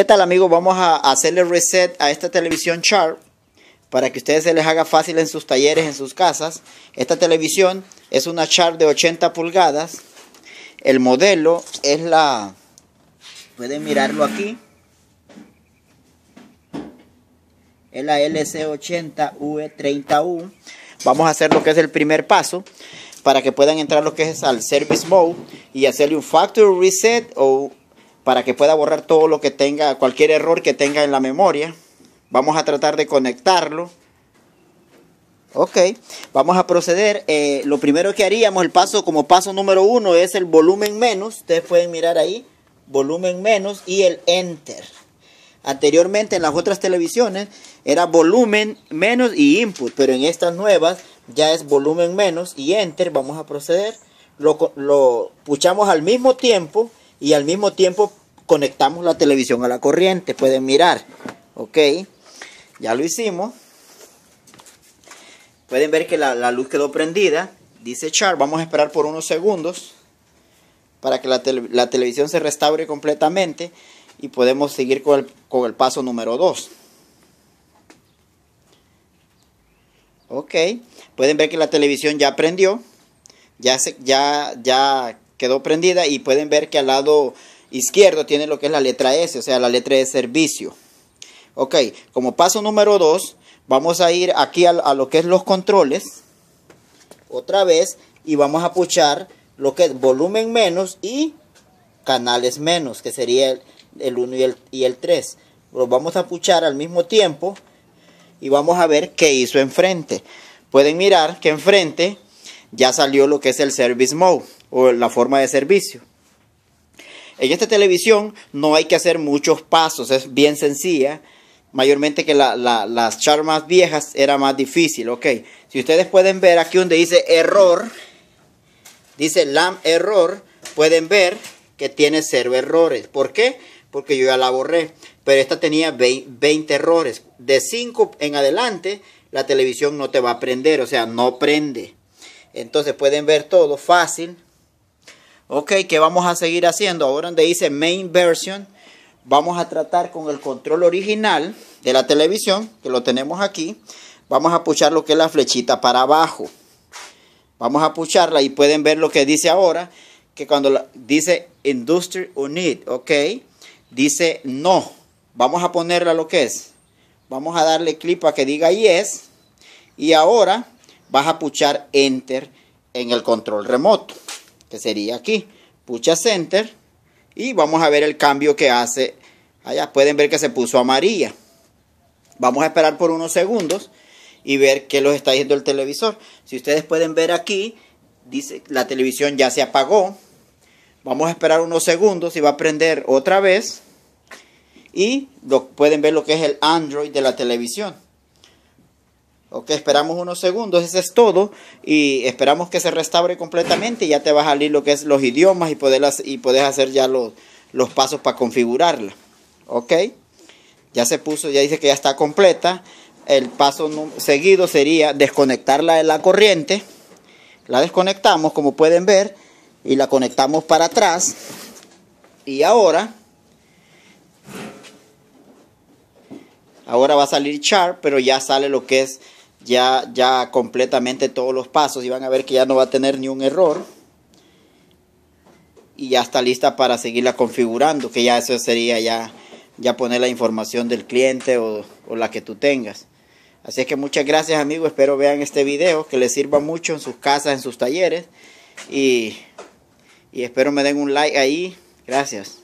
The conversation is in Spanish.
¿Qué tal amigos? Vamos a hacerle reset a esta televisión Sharp para que ustedes se les haga fácil en sus talleres, en sus casas. Esta televisión es una Sharp de 80 pulgadas. El modelo es la... Pueden mirarlo aquí. Es la lc 80 v 31 Vamos a hacer lo que es el primer paso para que puedan entrar lo que es al Service Mode y hacerle un factor Reset o para que pueda borrar todo lo que tenga, cualquier error que tenga en la memoria. Vamos a tratar de conectarlo. Ok, vamos a proceder. Eh, lo primero que haríamos, el paso como paso número uno, es el volumen menos. Ustedes pueden mirar ahí, volumen menos y el enter. Anteriormente en las otras televisiones era volumen menos y input, pero en estas nuevas ya es volumen menos y enter. Vamos a proceder. Lo, lo puchamos al mismo tiempo y al mismo tiempo conectamos la televisión a la corriente, pueden mirar, ok, ya lo hicimos, pueden ver que la, luz quedó prendida, dice Char, vamos a esperar por unos segundos para que la, televisión se restaure completamente y podemos seguir con el, paso número 2. Ok, pueden ver que la televisión ya prendió, ya, se, ya, ya quedó prendida y pueden ver que al lado izquierdo tiene lo que es la letra S, o sea, la letra de servicio. Ok, como paso número 2, vamos a ir aquí a, lo que es los controles, otra vez, y vamos a puchar lo que es volumen menos y canales menos, que sería el 1 y el 3. Los vamos a puchar al mismo tiempo y vamos a ver qué hizo enfrente. Pueden mirar que enfrente ya salió lo que es el Service Mode o la forma de servicio. En esta televisión no hay que hacer muchos pasos, es bien sencilla. Mayormente que las charmas viejas era más difícil, ok. Si ustedes pueden ver aquí donde dice error, dice LAM error, pueden ver que tiene cero errores. ¿Por qué? Porque yo ya la borré. Pero esta tenía 20 errores. De 5 en adelante, la televisión no te va a prender, o sea, no prende. Entonces pueden ver todo fácil. Ok, que vamos a seguir haciendo? Ahora donde dice main version, vamos a tratar con el control original de la televisión, que lo tenemos aquí. Vamos a puchar lo que es la flechita para abajo. Vamos a pucharla y pueden ver lo que dice ahora, que cuando dice Industry Unit, ok, dice no. Vamos a ponerla lo que es. Vamos a darle clip a que diga yes. Y ahora vas a puchar enter en el control remoto que sería aquí, pucha center, y vamos a ver el cambio que hace allá. Pueden ver que se puso amarilla. Vamos a esperar por unos segundos y ver qué los está diciendo el televisor. Si ustedes pueden ver aquí, dice la televisión ya se apagó. Vamos a esperar unos segundos y va a prender otra vez. Y lo, pueden ver lo que es el Android de la televisión. Ok, esperamos unos segundos, eso es todo. Y esperamos que se restaure completamente. Y ya te va a salir lo que es los idiomas y puedes y hacer ya los, los pasos para configurarla. Ok, ya se puso, ya dice que ya está completa. El paso seguido sería desconectarla de la corriente. La desconectamos, como pueden ver, y la conectamos para atrás. Y ahora. Ahora va a salir char, pero ya sale lo que es ya, completamente todos los pasos y van a ver que ya no va a tener ni un error y ya está lista para seguirla configurando, que ya eso sería ya, ya poner la información del cliente o, la que tú tengas. Así que muchas gracias amigos, espero vean este video, que les sirva mucho en sus casas, en sus talleres y, y espero me den un like ahí. Gracias.